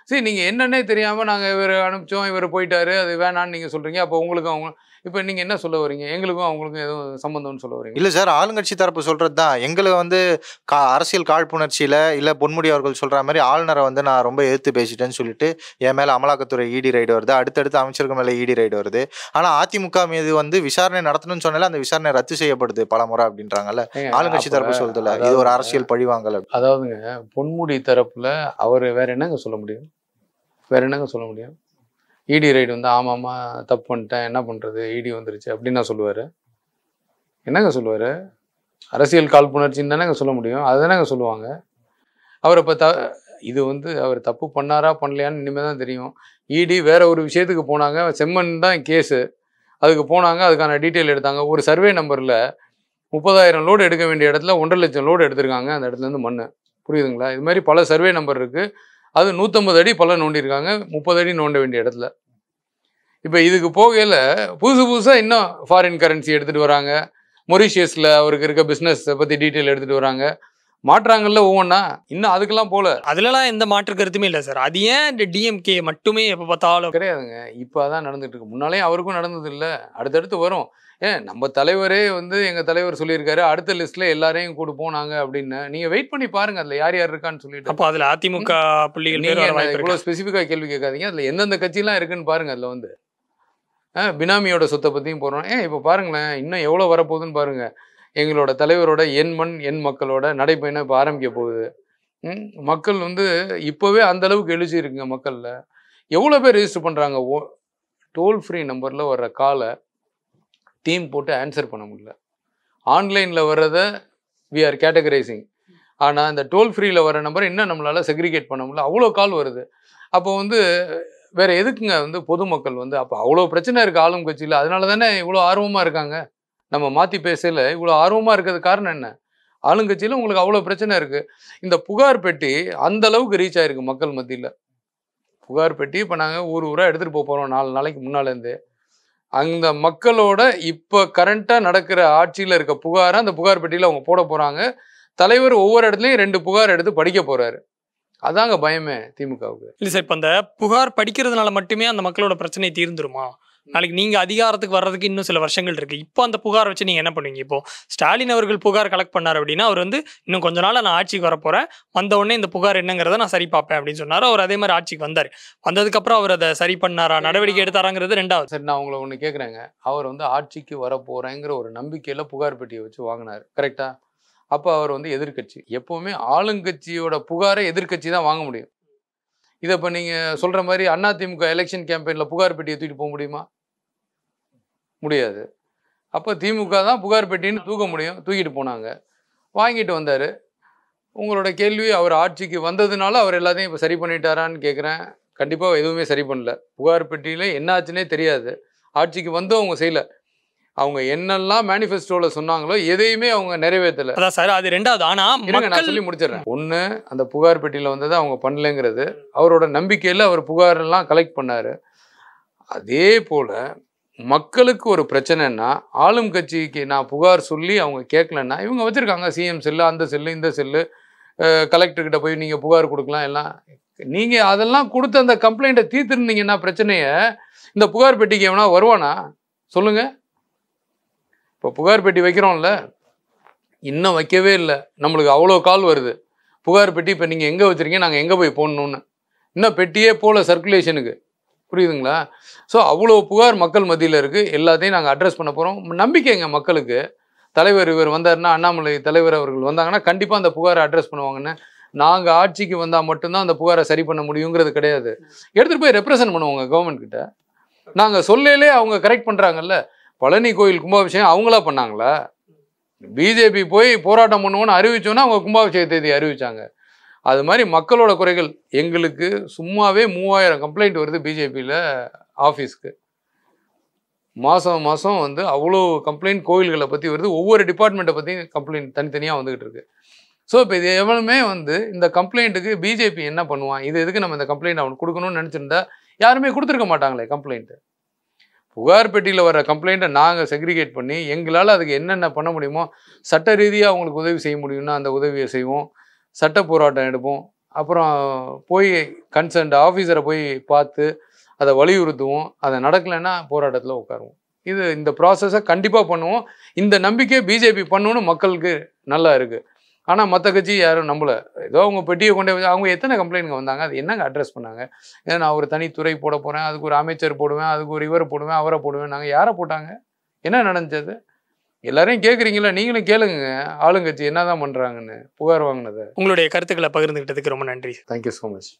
சரி நீங்கள் என்னன்னே தெரியாமல் நாங்கள் இவர் அனுப்பிச்சோம் இவர் போயிட்டாரு அது வேணான்னு நீங்கள் சொல்கிறீங்க அப்போ உங்களுக்கு அவங்க இப்போ நீங்கள் என்ன சொல்ல வரீங்க எங்களுக்கும் அவங்களுக்கும் எதுவும் சம்பந்தம்னு சொல்ல வரீங்க இல்லை சார் ஆளுங்கட்சி தரப்பு சொல்கிறது தான் எங்களை வந்து கா அரசியல் காழ்ப்புணர்ச்சியில் இல்லை பொன்முடி அவர்கள் சொல்கிற மாதிரி ஆளுநரை வந்து நான் ரொம்ப எதிர்த்து பேசிட்டேன்னு சொல்லிட்டு என் மேலே அமலாக்கத்துறை இடி ரைடு வருது அடுத்தடுத்து அமைச்சருக்கு மேலே இடி ரைடு வருது ஆனால் அதிமுக மீது வந்து விசாரணை நடத்தணும்னு சொன்னால அந்த விசாரணை ரத்து செய்யப்படுது பல முறை அப்படின்றாங்கல்ல ஆளுங்கட்சி தரப்பு சொல்றதுல இது ஒரு அரசியல் பழிவாங்கல அதாவதுங்க பொன்முடி தரப்புல அவர் வேற என்னங்க சொல்ல முடியும் வேற என்னங்க சொல்ல முடியும் இடி e ரைடு வந்து ஆமாம் தப்பு பண்ணிட்டேன் என்ன பண்ணுறது இடி e வந்துருச்சு அப்படின்னு நான் சொல்லுவார் என்னங்க சொல்லுவார் அரசியல் காழ்ப்புணர்ச்சின்னு தானேங்க சொல்ல முடியும் அதுதானேங்க சொல்லுவாங்க அவர் இப்போ த இது வந்து அவர் தப்பு பண்ணாரா பண்ணலையான்னு இனிமேல் தான் தெரியும் இடி e வேற ஒரு விஷயத்துக்கு போனாங்க செம்மன் தான் கேஸு அதுக்கு போனாங்க அதுக்கான டீட்டெயில் எடுத்தாங்க ஒரு சர்வே நம்பரில் முப்பதாயிரம் லோடு எடுக்க வேண்டிய இடத்துல ஒன்றரை லட்சம் லோடு எடுத்திருக்காங்க அந்த இடத்துலேருந்து மண் புரியுதுங்களா இது மாதிரி பல சர்வே நம்பர் இருக்குது அது நூற்றம்பது அடி பள்ளம் நோண்டியிருக்காங்க முப்பது அடி நோண்ட வேண்டிய இடத்துல இப்போ இதுக்கு போகையில் புதுசு புதுசாக இன்னும் ஃபாரின் கரன்சி எடுத்துகிட்டு வராங்க மொரிஷியஸில் அவருக்கு இருக்க பிஸ்னஸை பற்றி டீட்டெயில் எடுத்துகிட்டு வராங்க மாற்றாங்கல்ல ஒவ்வொன்றா இன்னும் அதுக்கெல்லாம் போல அதுலலாம் எந்த மாற்று கருத்துமே இல்லை சார் அது ஏன் இந்த டிஎம்கே மட்டுமே எப்போ பார்த்தாலும் கிடையாதுங்க இப்போ தான் நடந்துட்டு இருக்கு முன்னாலே அவருக்கும் நடந்தது இல்லை அடுத்தடுத்து வரும் ஏன் நம்ம தலைவரே வந்து எங்கள் தலைவர் சொல்லியிருக்காரு அடுத்த லிஸ்ட்ல எல்லாரையும் கூட போனாங்க அப்படின்னு நீங்க வெயிட் பண்ணி பாருங்க அதுல யார் யார் இருக்கான்னு சொல்லிட்டு அப்போ அதில் அதிமுக புள்ளிகள் இவ்வளோ ஸ்பெசிஃபிக்காக கேள்வி கேட்காதீங்க அதில் எந்தெந்த கட்சியெலாம் இருக்குன்னு பாருங்க அதில் வந்து ஆ பினாமியோட சொத்தை பற்றியும் போகிறோம் ஏன் இப்போ பாருங்களேன் இன்னும் எவ்வளோ வரப்போகுதுன்னு பாருங்கள் எங்களோட தலைவரோட என் மண் என் மக்களோட நடைப்பயணம் இப்போ ஆரம்பிக்க போகுது மக்கள் வந்து இப்போவே அந்த அளவுக்கு எழுச்சி இருக்குங்க மக்களில் எவ்வளோ பேர் ரெஜிஸ்டர் பண்ணுறாங்க ஓ டோல் ஃப்ரீ நம்பரில் வர்ற காலை தீம் போட்டு ஆன்சர் பண்ண முடியல ஆன்லைனில் வர்றத வி ஆர் கேட்டகரைசிங் ஆனால் இந்த டோல் ஃப்ரீயில் வர நம்பர் இன்னும் நம்மளால் செக்ரிகேட் பண்ண முடியல அவ்வளோ கால் வருது அப்போ வந்து வேறு எதுக்குங்க வந்து பொதுமக்கள் வந்து அப்போ அவ்வளோ பிரச்சனை இருக்குது ஆளும் கட்சியில் அதனால தானே இவ்வளோ ஆர்வமாக இருக்காங்க நம்ம மாற்றி பேசல இவ்வளோ ஆர்வமாக இருக்கிறது காரணம் என்ன ஆளுங்கட்சியில் உங்களுக்கு அவ்வளோ பிரச்சனை இருக்குது இந்த புகார் பெட்டி அந்த அளவுக்கு ரீச் ஆயிருக்கு மக்கள் மத்தியில் புகார் பெட்டி இப்போ நாங்கள் ஊர் ஊராக எடுத்துகிட்டு போக போகிறோம் நாலு நாளைக்கு முன்னாலேருந்து அந்த மக்களோட இப்போ கரண்ட்டாக நடக்கிற ஆட்சியில் இருக்க புகாரை அந்த புகார் பெட்டியில் அவங்க போட போகிறாங்க தலைவர் ஒவ்வொரு இடத்துலையும் ரெண்டு புகார் எடுத்து படிக்க போகிறாரு அதாங்க பயமே திமுகவுக்கு இல்லை சார் இப்போ அந்த புகார் படிக்கிறதுனால மட்டுமே அந்த மக்களோட பிரச்சனை தீர்ந்துருமா நாளைக்கு நீங்க அதிகாரத்துக்கு வர்றதுக்கு இன்னும் சில வருஷங்கள் இருக்கு இப்போ அந்த புகார் வச்சு நீங்க என்ன பண்ணுவீங்க இப்போ ஸ்டாலின் அவர்கள் புகார் கலெக்ட் பண்ணார் அப்படின்னா அவர் வந்து இன்னும் கொஞ்ச நாள் நான் ஆட்சிக்கு வரப்போறேன் வந்த உடனே இந்த புகார் என்னங்கிறத நான் சரி பார்ப்பேன் அப்படின்னு சொன்னார் அவர் அதே மாதிரி ஆட்சிக்கு வந்தார் வந்ததுக்கப்புறம் அவர் அதை சரி பண்ணாரா நடவடிக்கை எடுத்தாராங்கிறது ரெண்டாவது சரி நான் உங்களை ஒன்று கேட்குறேங்க அவர் வந்து ஆட்சிக்கு வரப்போறேங்கிற ஒரு நம்பிக்கையில புகார் பெட்டியை வச்சு வாங்கினார் கரெக்டா அப்போ அவர் வந்து எதிர்கட்சி எப்பவுமே ஆளுங்கட்சியோட புகாரை எதிர்கட்சி தான் வாங்க முடியும் இதை இப்போ நீங்கள் சொல்கிற மாதிரி அதிமுக எலெக்ஷன் கேம்பெயினில் புகார் பெட்டியை தூக்கிட்டு போக முடியுமா முடியாது அப்போ திமுக தான் புகார் பெட்டின்னு தூக்க முடியும் தூக்கிட்டு போனாங்க வாங்கிட்டு வந்தார் உங்களோட கேள்வி அவர் ஆட்சிக்கு வந்ததுனால அவர் எல்லாத்தையும் இப்போ சரி பண்ணிட்டாரான்னு கேட்குறேன் கண்டிப்பாக எதுவுமே சரி பண்ணல புகார் பெட்டியில் என்ன ஆச்சுன்னே தெரியாது ஆட்சிக்கு வந்தும் அவங்க செய்யலை அவங்க என்னெல்லாம் மேனிபெஸ்டோல சொன்னாங்களோ எதையுமே அவங்க நிறைவேற்றல அதான் சார் அது ரெண்டாவது ஆனா நான் சொல்லி முடிச்சிடறேன் ஒன்று அந்த புகார் பெட்டியில் வந்ததை அவங்க பண்ணலைங்கிறது அவரோட நம்பிக்கையில் அவர் புகார் எல்லாம் கலெக்ட் பண்ணார் அதே போல் மக்களுக்கு ஒரு பிரச்சனைன்னா ஆளும் கட்சிக்கு நான் புகார் சொல்லி அவங்க கேட்கலன்னா இவங்க வச்சுருக்காங்க சிஎம் செல்லு அந்த செல்லு இந்த செல்லு கிட்ட போய் நீங்கள் புகார் கொடுக்கலாம் எல்லாம் நீங்கள் அதெல்லாம் கொடுத்து அந்த கம்ப்ளைண்ட்டை தீர்த்துருந்தீங்கன்னா பிரச்சனையை இந்த புகார் பெட்டிக்கு எவனா வருவானா சொல்லுங்கள் இப்போ புகார் பெட்டி வைக்கிறோம்ல இன்னும் வைக்கவே இல்லை நம்மளுக்கு அவ்வளோ கால் வருது புகார் பெட்டி இப்போ நீங்கள் எங்கே வச்சுருக்கீங்க நாங்கள் எங்கே போய் போடணுன்னு இன்னும் பெட்டியே போல சர்க்குலேஷனுக்கு புரியுதுங்களா ஸோ அவ்வளோ புகார் மக்கள் மத்தியில் இருக்குது எல்லாத்தையும் நாங்கள் அட்ரஸ் பண்ண போகிறோம் நம்பிக்கைங்க மக்களுக்கு தலைவர் இவர் வந்தார்னா அண்ணாமலை தலைவர் அவர்கள் வந்தாங்கன்னா கண்டிப்பாக அந்த புகாரை அட்ரஸ் பண்ணுவாங்கன்னு நாங்கள் ஆட்சிக்கு வந்தால் மட்டும்தான் அந்த புகாரை சரி பண்ண முடியுங்கிறது கிடையாது எடுத்துகிட்டு போய் ரெப்ரசன்ட் பண்ணுவாங்க கவர்மெண்ட் கிட்ட நாங்கள் சொல்லலே அவங்க கரெக்ட் பண்ணுறாங்கல்ல பழனி கோயில் கும்பாபிஷேகம் அவங்களா பண்ணாங்களா பிஜேபி போய் போராட்டம் பண்ணுவோன்னு அறிவிச்சோன்னா அவங்க கும்பாபிஷேக தேதி அறிவிச்சாங்க அது மாதிரி மக்களோட குறைகள் எங்களுக்கு சும்மாவே மூவாயிரம் கம்ப்ளைண்ட் வருது பிஜேபியில் ஆஃபீஸ்க்கு மாதம் மாதம் வந்து அவ்வளோ கம்ப்ளைண்ட் கோயில்களை பற்றி வருது ஒவ்வொரு டிபார்ட்மெண்ட்டை பற்றியும் கம்ப்ளைண்ட் தனித்தனியாக வந்துகிட்டு இருக்கு ஸோ இப்போ இது எவ்வளவுமே வந்து இந்த கம்ப்ளைண்ட்டுக்கு பிஜேபி என்ன பண்ணுவான் இது எதுக்கு நம்ம இந்த கம்ப்ளைண்ட் அவனுக்கு கொடுக்கணும்னு நினச்சிருந்தா யாருமே கொடுத்துருக்க மாட்டாங்களே கம்ப்ளைண்ட்டு புகார் பெட்டியில் வர கம்ப்ளைண்ட்டை நாங்கள் செக்ரிகேட் பண்ணி எங்களால் அதுக்கு என்னென்ன பண்ண முடியுமோ சட்ட ரீதியாக அவங்களுக்கு உதவி செய்ய முடியும்னா அந்த உதவியை செய்வோம் சட்ட போராட்டம் எடுப்போம் அப்புறம் போய் கன்சர்ன்ட் ஆஃபீஸரை போய் பார்த்து அதை வலியுறுத்துவோம் அதை நடக்கலைன்னா போராட்டத்தில் உட்காருவோம் இது இந்த ப்ராசஸை கண்டிப்பாக பண்ணுவோம் இந்த நம்பிக்கை பிஜேபி பண்ணணும்னு மக்களுக்கு நல்லா இருக்குது ஆனால் மற்ற கட்சி யாரும் நம்மளை ஏதோ அவங்க பெட்டியை கொண்டே வந்து அவங்க எத்தனை கம்ப்ளைண்ட்ங்க வந்தாங்க அது என்னங்க அட்ரஸ் பண்ணாங்க ஏன்னா நான் ஒரு தனி துறை போட போகிறேன் அதுக்கு ஒரு அமைச்சர் போடுவேன் அதுக்கு ஒரு இவரை போடுவேன் அவரை போடுவேன் நாங்கள் யாரை போட்டாங்க என்ன நடந்தது எல்லாரையும் கேட்குறீங்களா நீங்களும் கேளுங்க ஆளுங்கட்சி என்னதான் பண்ணுறாங்கன்னு புகார் வாங்கினதை உங்களுடைய கருத்துக்களை பகிர்ந்துக்கிட்டதுக்கு ரொம்ப நன்றி தேங்க்யூ ஸோ மச்